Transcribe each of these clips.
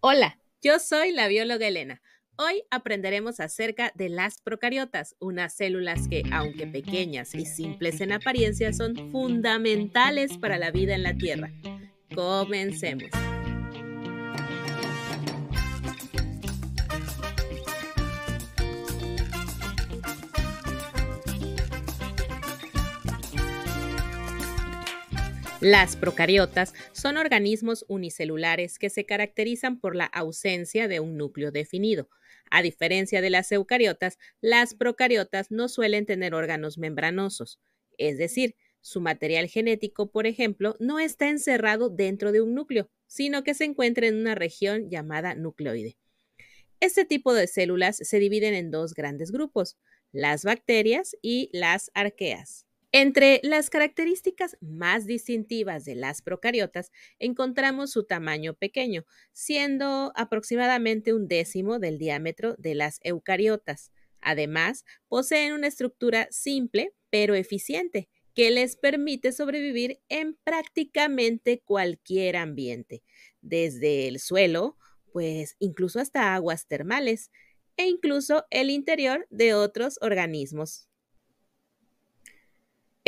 Hola, yo soy la bióloga Elena. Hoy aprenderemos acerca de las procariotas, unas células que, aunque pequeñas y simples en apariencia, son fundamentales para la vida en la Tierra. Comencemos. Las procariotas son organismos unicelulares que se caracterizan por la ausencia de un núcleo definido. A diferencia de las eucariotas, las procariotas no suelen tener órganos membranosos, es decir, su material genético, por ejemplo, no está encerrado dentro de un núcleo, sino que se encuentra en una región llamada nucleoide. Este tipo de células se dividen en dos grandes grupos, las bacterias y las arqueas. Entre las características más distintivas de las procariotas encontramos su tamaño pequeño, siendo aproximadamente un décimo del diámetro de las eucariotas. Además, poseen una estructura simple pero eficiente que les permite sobrevivir en prácticamente cualquier ambiente, desde el suelo, pues incluso hasta aguas termales e incluso el interior de otros organismos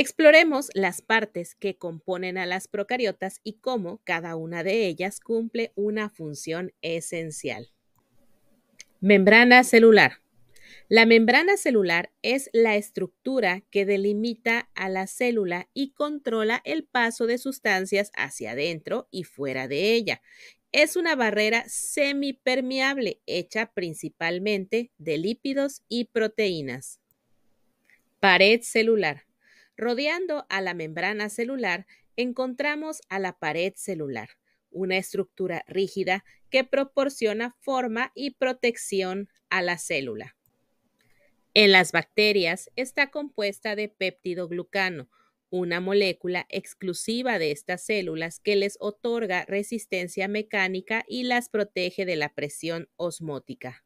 Exploremos las partes que componen a las procariotas y cómo cada una de ellas cumple una función esencial. Membrana celular. La membrana celular es la estructura que delimita a la célula y controla el paso de sustancias hacia adentro y fuera de ella. Es una barrera semipermeable hecha principalmente de lípidos y proteínas. Pared celular. Rodeando a la membrana celular encontramos a la pared celular, una estructura rígida que proporciona forma y protección a la célula. En las bacterias está compuesta de peptidoglucano, una molécula exclusiva de estas células que les otorga resistencia mecánica y las protege de la presión osmótica.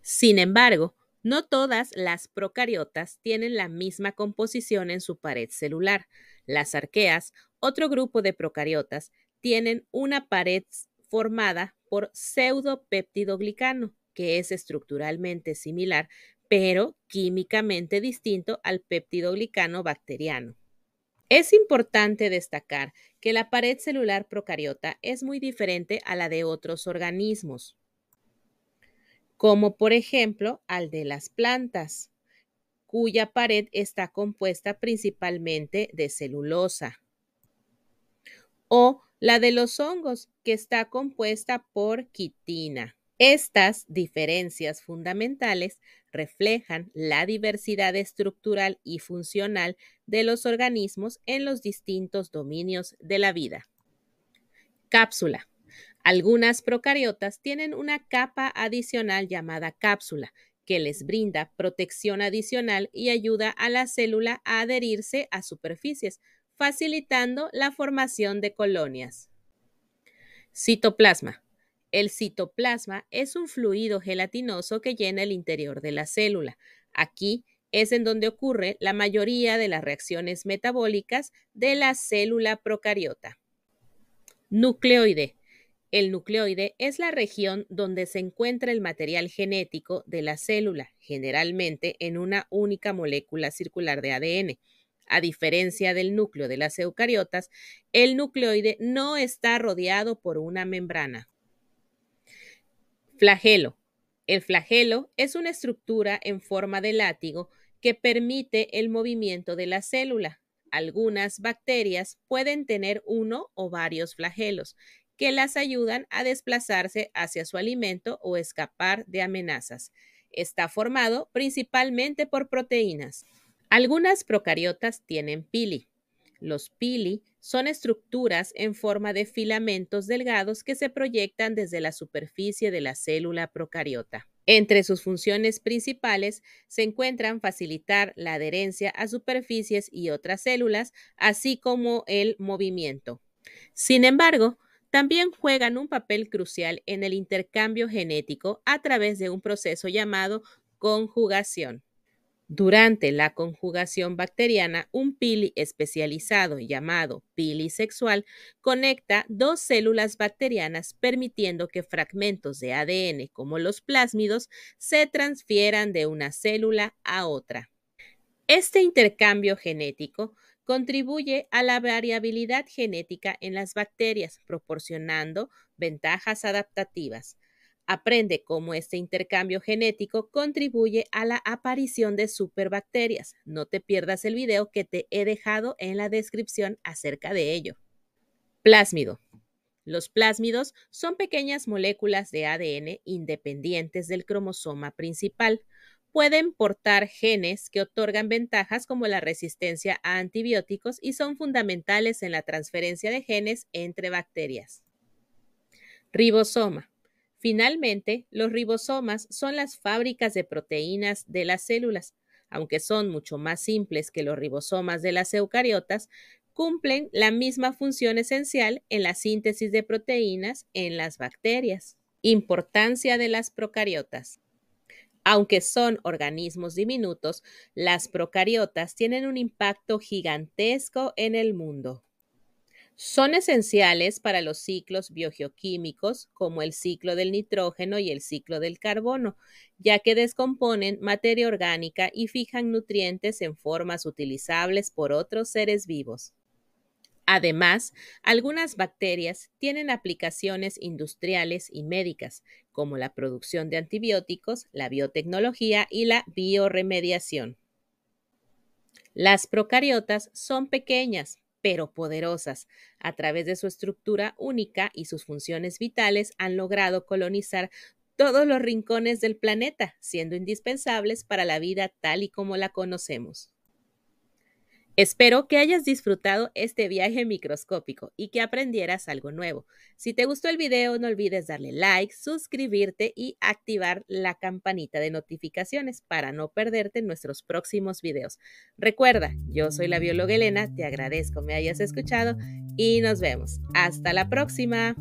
Sin embargo, no todas las procariotas tienen la misma composición en su pared celular. Las arqueas, otro grupo de procariotas, tienen una pared formada por pseudopeptidoglicano, que es estructuralmente similar, pero químicamente distinto al peptidoglicano bacteriano. Es importante destacar que la pared celular procariota es muy diferente a la de otros organismos como por ejemplo al de las plantas, cuya pared está compuesta principalmente de celulosa, o la de los hongos, que está compuesta por quitina. Estas diferencias fundamentales reflejan la diversidad estructural y funcional de los organismos en los distintos dominios de la vida. Cápsula. Algunas procariotas tienen una capa adicional llamada cápsula, que les brinda protección adicional y ayuda a la célula a adherirse a superficies, facilitando la formación de colonias. Citoplasma. El citoplasma es un fluido gelatinoso que llena el interior de la célula. Aquí es en donde ocurre la mayoría de las reacciones metabólicas de la célula procariota. Nucleoide el nucleoide es la región donde se encuentra el material genético de la célula, generalmente en una única molécula circular de ADN. A diferencia del núcleo de las eucariotas, el nucleoide no está rodeado por una membrana. Flagelo. El flagelo es una estructura en forma de látigo que permite el movimiento de la célula. Algunas bacterias pueden tener uno o varios flagelos que las ayudan a desplazarse hacia su alimento o escapar de amenazas. Está formado principalmente por proteínas. Algunas procariotas tienen pili. Los pili son estructuras en forma de filamentos delgados que se proyectan desde la superficie de la célula procariota. Entre sus funciones principales se encuentran facilitar la adherencia a superficies y otras células, así como el movimiento. Sin embargo, también juegan un papel crucial en el intercambio genético a través de un proceso llamado conjugación. Durante la conjugación bacteriana, un pili especializado llamado pili sexual conecta dos células bacterianas permitiendo que fragmentos de ADN como los plásmidos se transfieran de una célula a otra. Este intercambio genético contribuye a la variabilidad genética en las bacterias, proporcionando ventajas adaptativas. Aprende cómo este intercambio genético contribuye a la aparición de superbacterias. No te pierdas el video que te he dejado en la descripción acerca de ello. Plásmido. Los plásmidos son pequeñas moléculas de ADN independientes del cromosoma principal pueden portar genes que otorgan ventajas como la resistencia a antibióticos y son fundamentales en la transferencia de genes entre bacterias. Ribosoma. Finalmente, los ribosomas son las fábricas de proteínas de las células. Aunque son mucho más simples que los ribosomas de las eucariotas, cumplen la misma función esencial en la síntesis de proteínas en las bacterias. Importancia de las procariotas. Aunque son organismos diminutos, las procariotas tienen un impacto gigantesco en el mundo. Son esenciales para los ciclos biogeoquímicos como el ciclo del nitrógeno y el ciclo del carbono, ya que descomponen materia orgánica y fijan nutrientes en formas utilizables por otros seres vivos. Además, algunas bacterias tienen aplicaciones industriales y médicas, como la producción de antibióticos, la biotecnología y la bioremediación. Las procariotas son pequeñas, pero poderosas. A través de su estructura única y sus funciones vitales han logrado colonizar todos los rincones del planeta, siendo indispensables para la vida tal y como la conocemos. Espero que hayas disfrutado este viaje microscópico y que aprendieras algo nuevo. Si te gustó el video, no olvides darle like, suscribirte y activar la campanita de notificaciones para no perderte nuestros próximos videos. Recuerda, yo soy la bióloga Elena, te agradezco me hayas escuchado y nos vemos. Hasta la próxima.